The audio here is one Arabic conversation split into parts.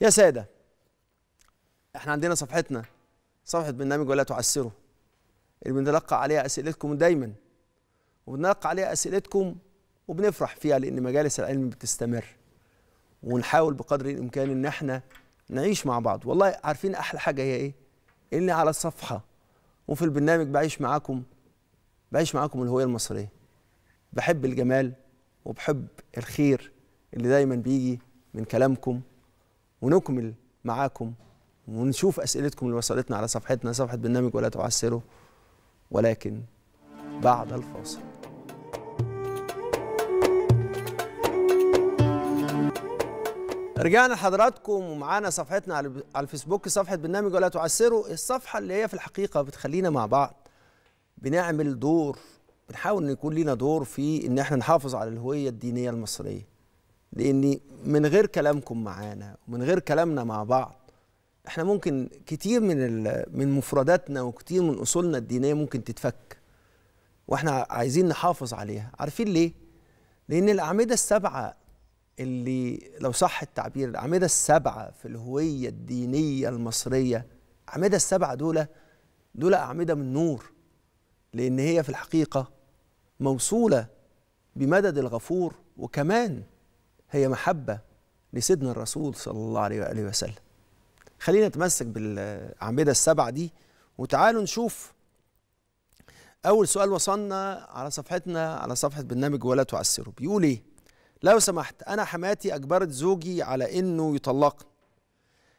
يا ساده احنا عندنا صفحتنا صفحه برنامج ولا تعسروا اللي بنتلقى عليها اسئلتكم دايما وبنلقى عليها اسئلتكم وبنفرح فيها لان مجالس العلم بتستمر ونحاول بقدر الامكان ان احنا نعيش مع بعض والله عارفين احلى حاجه هي ايه اللي على الصفحه وفي البرنامج بعيش معاكم بعيش معاكم الهويه المصريه بحب الجمال وبحب الخير اللي دايما بيجي من كلامكم ونكمل معاكم ونشوف أسئلتكم اللي وصلتنا على صفحتنا صفحة برنامج ولا تعسره ولكن بعد الفاصل رجعنا لحضراتكم ومعانا صفحتنا على الفيسبوك صفحة برنامج ولا تعسروا الصفحة اللي هي في الحقيقة بتخلينا مع بعض بنعمل دور بنحاول ان يكون لينا دور في ان احنا نحافظ على الهوية الدينية المصرية لاني من غير كلامكم معانا ومن غير كلامنا مع بعض احنا ممكن كتير من من مفرداتنا وكتير من اصولنا الدينيه ممكن تتفك واحنا عايزين نحافظ عليها عارفين ليه لان الاعمده السبعه اللي لو صح التعبير الاعمده السبعه في الهويه الدينيه المصريه الاعمده السبعه دول دول اعمده من نور لان هي في الحقيقه موصوله بمدد الغفور وكمان هي محبة لسيدنا الرسول صلى الله عليه وآله وسلم خلينا نتمسك بالأعمدة السبعة دي وتعالوا نشوف أول سؤال وصلنا على صفحتنا على صفحة برنامج ولا تعسروا بيقول إيه؟ لو سمحت أنا حماتي أجبرت زوجي على إنه يطلقني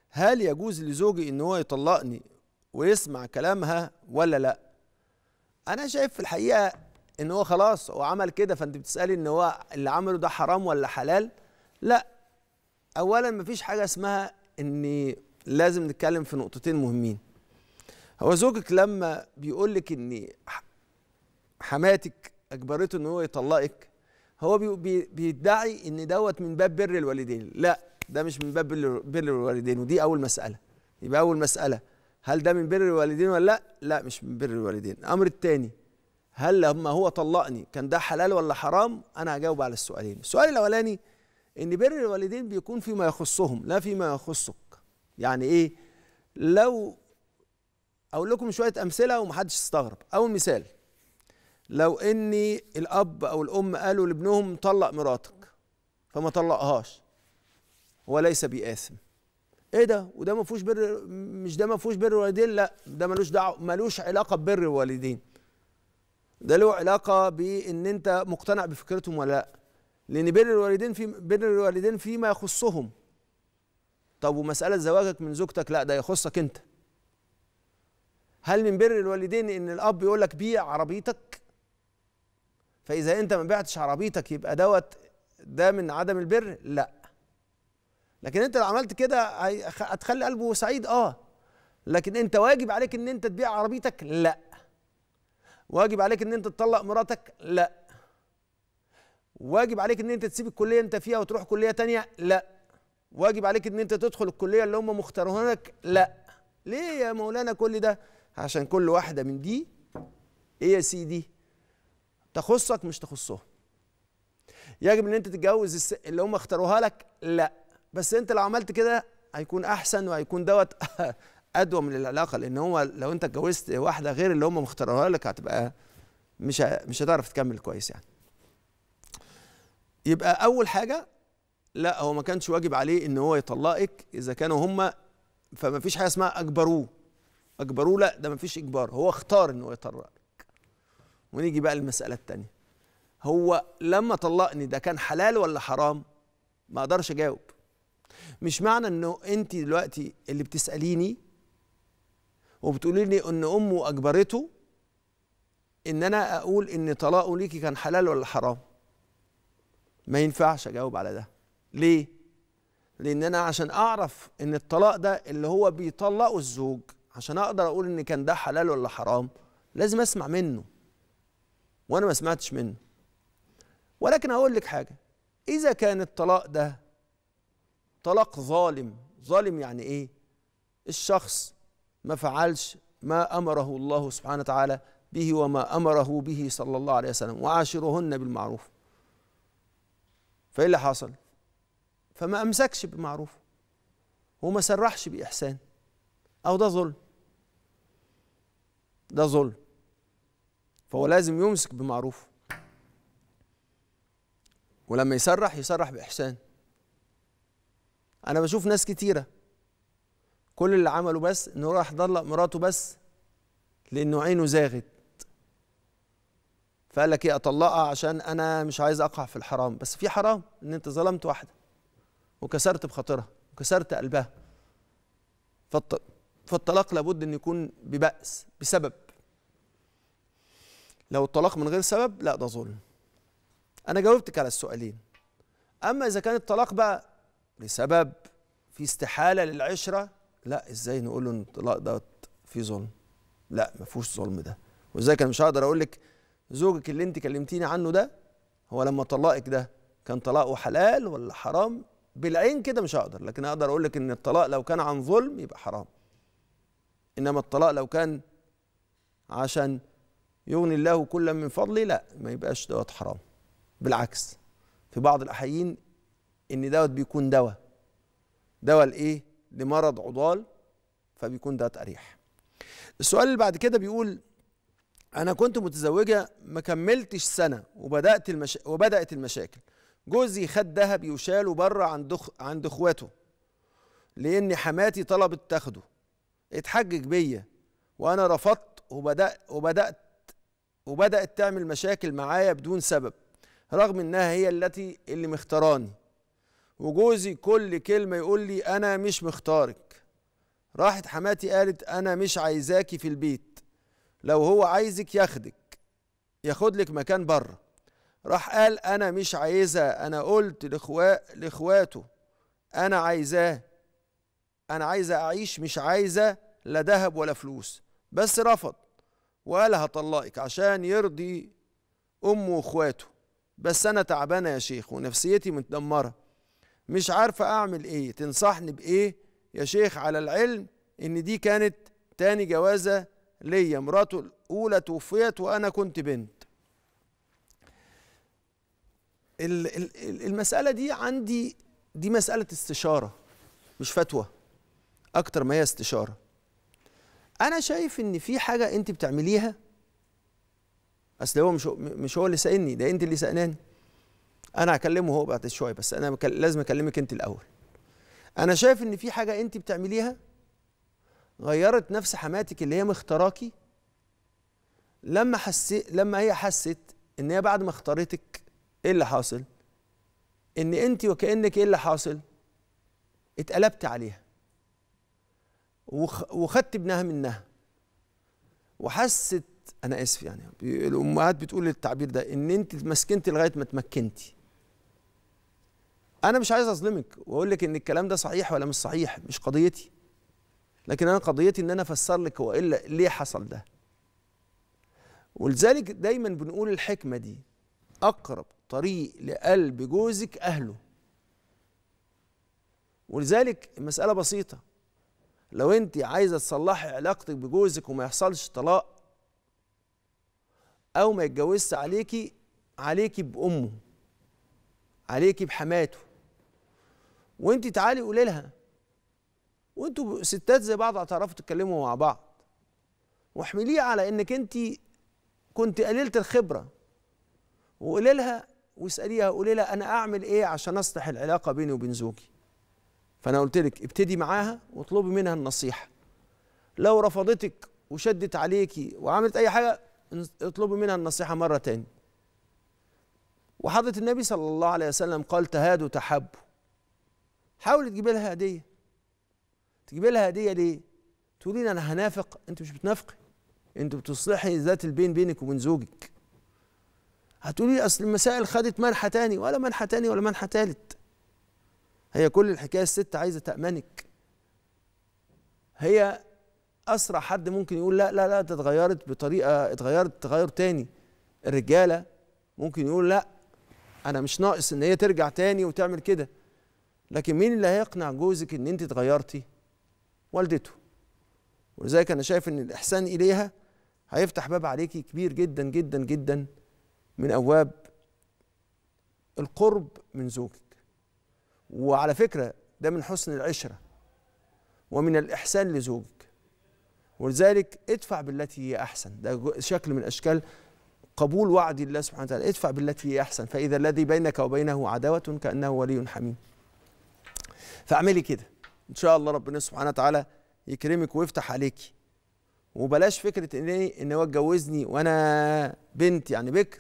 هل يجوز لزوجي إن هو يطلقني ويسمع كلامها ولا لأ؟ أنا شايف في الحقيقة ان هو خلاص هو عمل كده فانت بتسالي ان هو اللي عمله ده حرام ولا حلال لا اولا مفيش حاجه اسمها ان لازم نتكلم في نقطتين مهمين هو زوجك لما بيقول لك ان حماتك اجبرته ان هو يطلقك هو بيدعي ان دوت من باب بر الوالدين لا ده مش من باب بر الوالدين ودي اول مساله يبقى اول مساله هل ده من بر الوالدين ولا لا لا مش من بر الوالدين الامر الثاني هل لما هو طلقني كان ده حلال ولا حرام انا هجاوب على السؤالين السؤال الاولاني ان بر الوالدين بيكون فيما يخصهم لا فيما يخصك يعني ايه لو اقول لكم شويه امثله ومحدش استغرب اول مثال لو اني الاب او الام قالوا لابنهم طلق مراتك فما طلقهاش هو ليس بآثم ايه ده وده ما فيهوش بر مش ده ما فيهوش بر الوالدين لا ده ملوش دعوه ملوش علاقه ببر الوالدين ده له علاقه بان انت مقتنع بفكرتهم ولا لا لان بر الوالدين في بر الوالدين فيما يخصهم طب ومساله زواجك من زوجتك لا ده يخصك انت هل من بر الوالدين ان الاب يقول لك بيع عربيتك فاذا انت ما بعتش عربيتك يبقى دوت ده من عدم البر لا لكن انت لو عملت كده هتخلي قلبه سعيد اه لكن انت واجب عليك ان انت تبيع عربيتك لا واجب عليك ان انت تطلق مراتك لا واجب عليك ان انت تسيب الكليه انت فيها وتروح كليه تانية لا واجب عليك ان انت تدخل الكليه اللي هم مختارها لك لا ليه يا مولانا كل ده عشان كل واحده من دي ايه يا سيدي تخصك مش تخصهم يجب ان انت تتجوز اللي هم اختاروها لك لا بس انت لو عملت كده هيكون احسن وهيكون دوت ادوى من العلاقه لان هو لو انت اتجوزت واحده غير اللي هم مختارها لك هتبقى مش مش هتعرف تكمل كويس يعني يبقى اول حاجه لا هو ما كانش واجب عليه ان هو يطلقك اذا كانوا هم فما فيش حاجه اسمها اجبروه اجبروه لا ده ما فيش اجبار هو اختار ان هو يطلقك ونيجي بقى للمساله الثانيه هو لما طلقني ده كان حلال ولا حرام ما اقدرش اجاوب مش معنى انه انت دلوقتي اللي بتساليني وبتقولي لي ان امه اجبرته ان انا اقول ان طلاقه ليكي كان حلال ولا حرام ما ينفعش اجاوب على ده ليه لان انا عشان اعرف ان الطلاق ده اللي هو بيطلقه الزوج عشان اقدر اقول ان كان ده حلال ولا حرام لازم اسمع منه وانا ما سمعتش منه ولكن هقول لك حاجه اذا كان الطلاق ده طلاق ظالم ظالم يعني ايه الشخص ما فعلش ما امره الله سبحانه وتعالى به وما امره به صلى الله عليه وسلم وعاشرهن بالمعروف فايه اللي حصل فما امسكش بمعروف وما سرحش باحسان او ده ظلم ده ظلم فهو لازم يمسك بمعروف ولما يسرح يسرح باحسان انا بشوف ناس كتيره كل اللي عمله بس انه راح ضلق مراته بس لانه عينه زاغت فقال لك ايه اطلقها عشان انا مش عايز اقع في الحرام بس في حرام ان انت ظلمت واحده وكسرت بخاطرها وكسرت قلبها فالطلاق لابد ان يكون ببأس بسبب لو الطلاق من غير سبب لا ده ظلم انا جاوبتك على السؤالين اما اذا كان الطلاق بقى لسبب في استحاله للعشره لا ازاي نقول له ان الطلاق دوت فيه ظلم لا ما فيهوش ظلم ده وازاي كان مش هقدر اقول لك زوجك اللي انت كلمتيني عنه ده هو لما طلقك ده كان طلاقه حلال ولا حرام بالعين كده مش هقدر لكن اقدر اقول لك ان الطلاق لو كان عن ظلم يبقى حرام انما الطلاق لو كان عشان يغني الله كلا من فضله لا ما يبقاش دوت حرام بالعكس في بعض الاحيين ان دوت بيكون دواء دواء الايه لمرض عضال فبيكون ده تقريح السؤال اللي بعد كده بيقول انا كنت متزوجه ما كملتش سنه وبدات المشا... وبدات المشاكل جوزي خد دهب يشاله بره عند دخ... عند اخواته لان حماتي طلبت تاخده اتحجج بيا وانا رفضت وبدات وبدات وبدات تعمل مشاكل معايا بدون سبب رغم انها هي التي اللي مختاراني وجوزي كل كلمة يقول لي أنا مش مختارك راحت حماتي قالت أنا مش عايزاكي في البيت لو هو عايزك ياخدك ياخدلك مكان بره راح قال أنا مش عايزة أنا قلت لإخوا لإخواته أنا عايزاه أنا عايزة أعيش مش عايزة لا ذهب ولا فلوس بس رفض وقال هطلقك عشان يرضي أمه وإخواته بس أنا تعبانة يا شيخ ونفسيتي متدمرة مش عارفه اعمل ايه تنصحني بايه يا شيخ على العلم ان دي كانت تاني جوازه ليا مراته الاولى توفيت وانا كنت بنت المسألة دي عندي دي مسألة استشارة مش فتوى أكتر ما هي استشارة أنا شايف إن في حاجة أنت بتعمليها أصل هو مش مش هو اللي سألني ده أنت اللي سألاني انا هكلمه هو بعد شويه بس انا لازم اكلمك انت الاول انا شايف ان في حاجه انت بتعمليها غيرت نفس حماتك اللي هي مختاراكي لما حسيت لما هي حست ان هي بعد ما اختارتك ايه اللي حاصل ان انت وكانك ايه اللي حاصل اتقلبت عليها وخ... وخدت ابنها منها وحست انا اسف يعني الامهات بتقول التعبير ده ان انت اتمسكنتي لغايه ما اتمكنتي انا مش عايز اظلمك واقول لك ان الكلام ده صحيح ولا مش صحيح مش قضيتي لكن انا قضيتي ان انا افسر لك هو إيه الا ليه حصل ده ولذلك دايما بنقول الحكمه دي اقرب طريق لقلب جوزك اهله ولذلك المساله بسيطه لو انت عايزه تصلحي علاقتك بجوزك وما يحصلش طلاق او ما يتجوزش عليكي عليكي بامه عليكي بحماته وانت تعالي قولي لها وانتوا ستات زي بعض هتعرفوا تتكلموا مع بعض واحمليه على انك انت كنت قليله الخبره وقولي لها واساليها قولي لها انا اعمل ايه عشان اصلح العلاقه بيني وبين زوجي فانا قلت لك ابتدي معاها واطلبي منها النصيحه لو رفضتك وشدت عليكي وعملت اي حاجه اطلبي منها النصيحه مره ثانيه وحضره النبي صلى الله عليه وسلم قال تهادوا تحبوا حاول تجيب لها هديه تجيب لها هديه ليه تقولين انا هنافق انت مش بتنافقي انت بتصلحي ذات البين بينك وبين زوجك هتقولي اصل المسائل خدت منحى تاني ولا منحى تاني ولا منحى تالت هي كل الحكايه الست عايزه تامنك هي اسرع حد ممكن يقول لا لا لا ده اتغيرت بطريقه اتغيرت تغير تاني الرجاله ممكن يقول لا انا مش ناقص ان هي ترجع تاني وتعمل كده لكن مين اللي هيقنع جوزك ان انت اتغيرتي والدته ولذلك انا شايف ان الاحسان اليها هيفتح باب عليكي كبير جدا جدا جدا من ابواب القرب من زوجك وعلى فكره ده من حسن العشره ومن الاحسان لزوجك ولذلك ادفع بالتي هي احسن ده شكل من اشكال قبول وعد الله سبحانه وتعالى ادفع بالتي هي احسن فاذا الذي بينك وبينه عداوه كانه ولي حميم فاعملي كده ان شاء الله ربنا سبحانه وتعالى يكرمك ويفتح عليكي وبلاش فكره ان ايه ان هو اتجوزني وانا بنت يعني بكر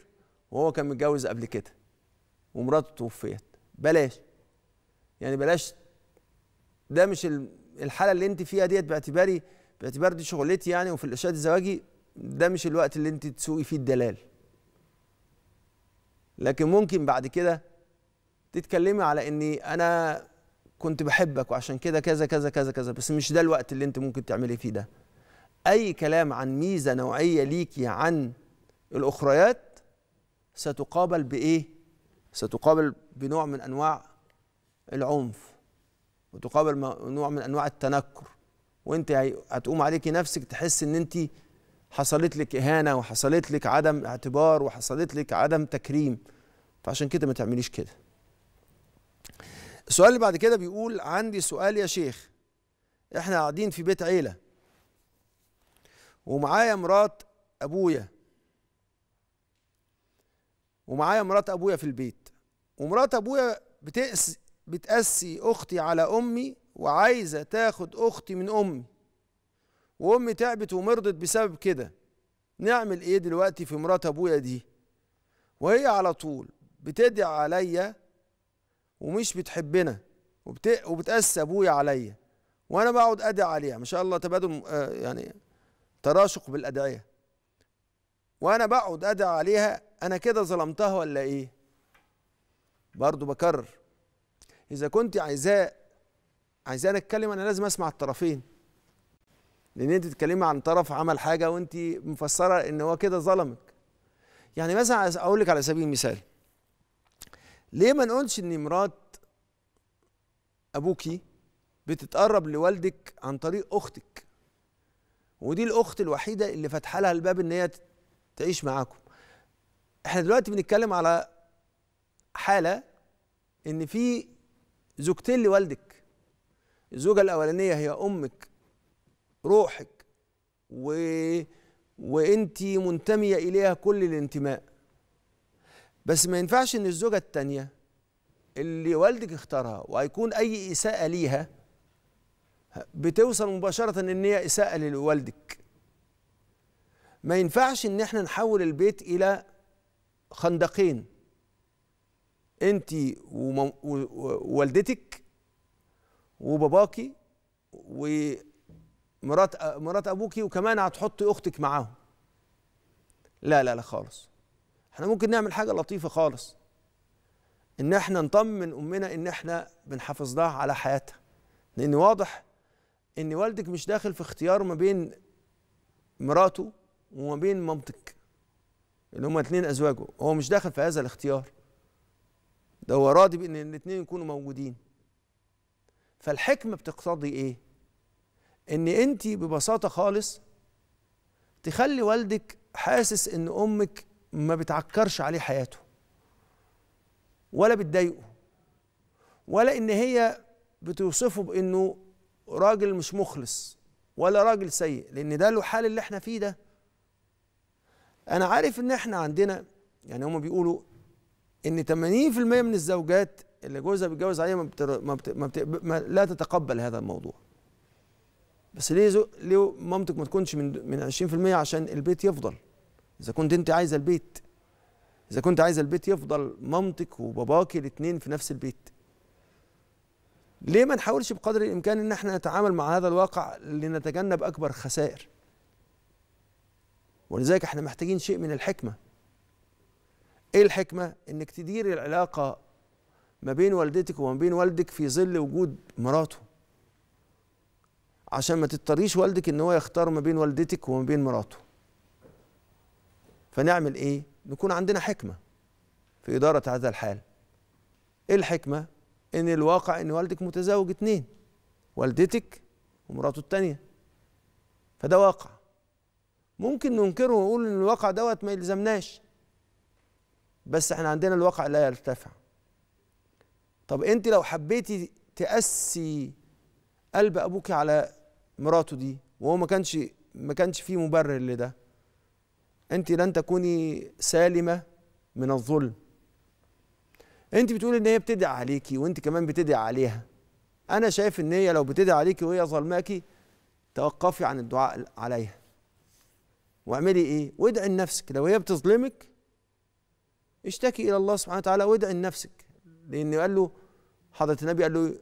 وهو كان متجوز قبل كده ومراته توفيت بلاش يعني بلاش ده مش الحاله اللي انت فيها ديت باعتباري باعتبار دي شغلتي يعني وفي الارشاد الزواجي ده مش الوقت اللي انت تسوقي فيه الدلال لكن ممكن بعد كده تتكلمي على اني انا كنت بحبك وعشان كده كذا كذا كذا كذا بس مش ده الوقت اللي انت ممكن تعملي فيه ده اي كلام عن ميزه نوعيه ليكي عن الاخريات ستقابل بايه ستقابل بنوع من انواع العنف وتقابل نوع من انواع التنكر وانت هتقوم عليكي نفسك تحس ان انت حصلت لك اهانه وحصلت لك عدم اعتبار وحصلت لك عدم تكريم فعشان كده ما تعمليش كده السؤال اللي بعد كده بيقول عندي سؤال يا شيخ احنا قاعدين في بيت عيله ومعايا مرات ابويا ومعايا مرات ابويا في البيت ومرات ابويا بتقسي بتقسي اختي على امي وعايزه تاخد اختي من امي وامي تعبت ومرضت بسبب كده نعمل ايه دلوقتي في مرات ابويا دي وهي على طول بتدعي عليا ومش بتحبنا وبت... وبتقسي ابويا عليا وانا بقعد ادعي عليها ما شاء الله تبادل آه، يعني تراشق بالادعيه وانا بقعد ادعي عليها انا كده ظلمتها ولا ايه برضو بكرر اذا كنت عايزاه عايزاه اتكلم انا لازم اسمع الطرفين لان انت تتكلمي عن طرف عمل حاجه وانت مفسره ان هو كده ظلمك يعني مثلا اقول لك على سبيل المثال ليه ما نقولش ان مرات ابوكي بتتقرب لوالدك عن طريق اختك ودي الاخت الوحيده اللي فاتحه لها الباب ان هي تعيش معاكم احنا دلوقتي بنتكلم على حاله ان في زوجتين لوالدك الزوجه الاولانيه هي امك روحك و وانت منتميه اليها كل الانتماء بس ما ينفعش ان الزوجه الثانيه اللي والدك اختارها وهيكون اي اساءه ليها بتوصل مباشره ان هي اساءه لوالدك ما ينفعش ان احنا نحول البيت الى خندقين انت ووالدتك وباباكي ومرات مرات ابوكي وكمان هتحطي اختك معاهم لا لا لا خالص احنا ممكن نعمل حاجه لطيفه خالص ان احنا نطمن امنا ان احنا بنحافظ لها على حياتها لان واضح ان والدك مش داخل في اختيار ما بين مراته وما بين مامتك اللي هما اتنين ازواجه هو مش داخل في هذا الاختيار ده هو راضي بان الاتنين يكونوا موجودين فالحكمه بتقتضي ايه ان انت ببساطه خالص تخلي والدك حاسس ان امك ما بتعكرش عليه حياته ولا بتضايقه ولا ان هي بتوصفه بانه راجل مش مخلص ولا راجل سيء لان ده له حال اللي احنا فيه ده انا عارف ان احنا عندنا يعني هما بيقولوا ان 80% من الزوجات اللي جوزها بيتجوز عليها ما, بتر... ما, بت... ما, بت... ما لا تتقبل هذا الموضوع بس ليه زو... ليه مامتك ما تكونش من من 20% عشان البيت يفضل اذا كنت انت عايزه البيت اذا كنت عايزه البيت يفضل مامتك وباباكي الاثنين في نفس البيت ليه ما نحاولش بقدر الامكان ان احنا نتعامل مع هذا الواقع لنتجنب اكبر خسائر ولذلك احنا محتاجين شيء من الحكمه ايه الحكمه انك تدير العلاقه ما بين والدتك وما بين والدك في ظل وجود مراته عشان ما تضطريش والدك ان هو يختار ما بين والدتك وما بين مراته فنعمل ايه نكون عندنا حكمه في اداره هذا الحال ايه الحكمه ان الواقع ان والدك متزوج اتنين والدتك ومراته التانية فده واقع ممكن ننكره ونقول ان الواقع دوت ما يلزمناش بس احنا عندنا الواقع لا يرتفع طب انت لو حبيتي تأسي قلب ابوك على مراته دي وهو ما كانش ما كانش فيه مبرر لده انت لن تكوني سالمه من الظلم انت بتقولي ان هي بتدعي عليكي وانت كمان بتدعي عليها انا شايف ان هي لو بتدعي عليكي وهي ظلماكي توقفي عن الدعاء عليها واعملي ايه وادعي لنفسك لو هي بتظلمك اشتكي الى الله سبحانه وتعالى وادعي لنفسك لان قال له حضره النبي قال له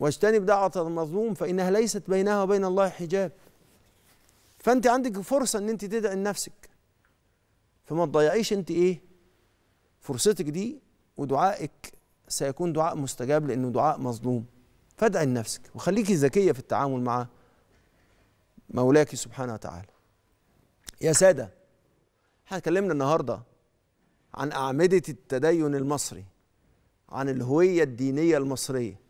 واجتنب دعوه المظلوم فانها ليست بينها وبين الله حجاب فانت عندك فرصه ان انت تدعي لنفسك فما تضيعيش انت ايه فرصتك دي ودعائك سيكون دعاء مستجاب لانه دعاء مظلوم فادعي لنفسك وخليكي ذكيه في التعامل مع مولاك سبحانه وتعالى يا ساده احنا اتكلمنا النهارده عن اعمده التدين المصري عن الهويه الدينيه المصريه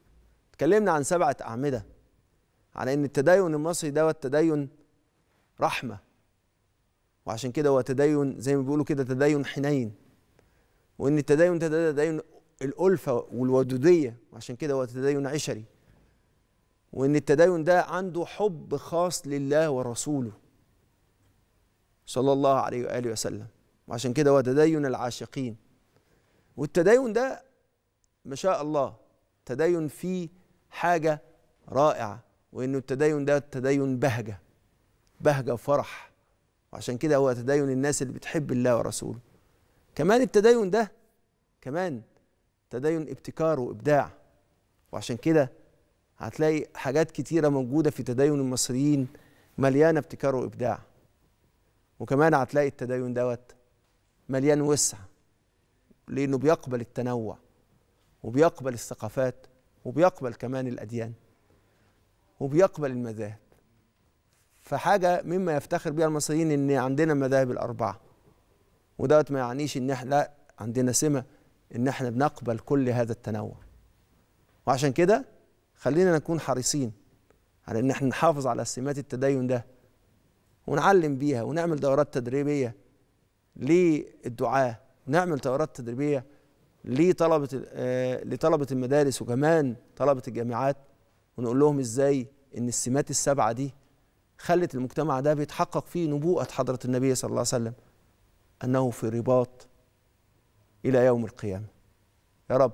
اتكلمنا عن سبعه اعمده على ان التدين المصري دوت تدين رحمة وعشان كده هو تدين زي ما بيقولوا كده تدين حنين وإن التدين ده تدين الألفة والودودية وعشان كده هو تدين عشري وإن التدين ده عنده حب خاص لله ورسوله صلى الله عليه وآله وسلم وعشان كده هو تدين العاشقين والتدين ده ما شاء الله تدين فيه حاجة رائعة وإنه التدين ده تدين بهجة بهجة وفرح وعشان كده هو تدين الناس اللي بتحب الله ورسوله كمان التدين ده كمان تدين ابتكار وإبداع وعشان كده هتلاقي حاجات كتيرة موجودة في تدين المصريين مليانة ابتكار وإبداع وكمان هتلاقي التدين دوت مليان وسع لأنه بيقبل التنوع وبيقبل الثقافات وبيقبل كمان الأديان وبيقبل المذاهب فحاجه مما يفتخر بها المصريين ان عندنا المذاهب الاربعه ودوت ما يعنيش ان احنا لا عندنا سمه ان احنا بنقبل كل هذا التنوع وعشان كده خلينا نكون حريصين على ان احنا نحافظ على سمات التدين ده ونعلم بيها ونعمل دورات تدريبيه للدعاه ونعمل دورات تدريبيه لطلبه آه، لطلبه المدارس وكمان طلبه الجامعات ونقول لهم ازاي ان السمات السبعه دي خلت المجتمع ده بيتحقق فيه نبوءة حضرة النبي صلى الله عليه وسلم أنه في رباط إلى يوم القيامة يا رب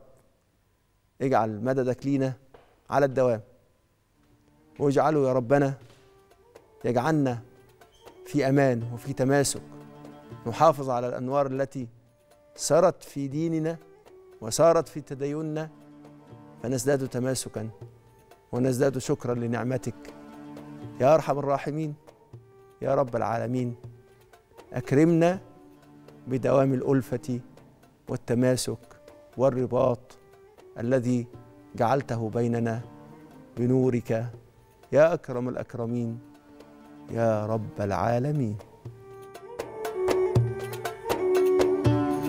اجعل مددك لينا على الدوام واجعله يا ربنا يجعلنا في أمان وفي تماسك نحافظ على الأنوار التي سرت في ديننا وسارت في تديننا فنزداد تماسكا ونزداد شكرا لنعمتك يا ارحم الراحمين يا رب العالمين اكرمنا بدوام الالفه والتماسك والرباط الذي جعلته بيننا بنورك يا اكرم الاكرمين يا رب العالمين